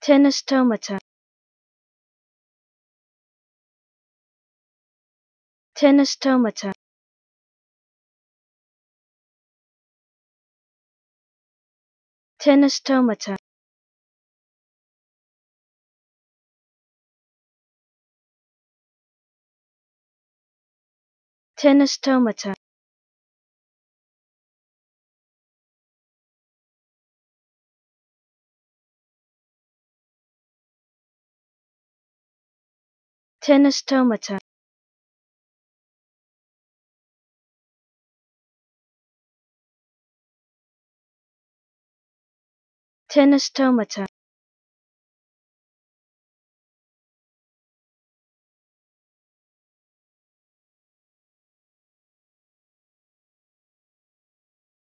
Tenostomata Tenostomata Tenostomata Tenostomata tenostomata tenostomata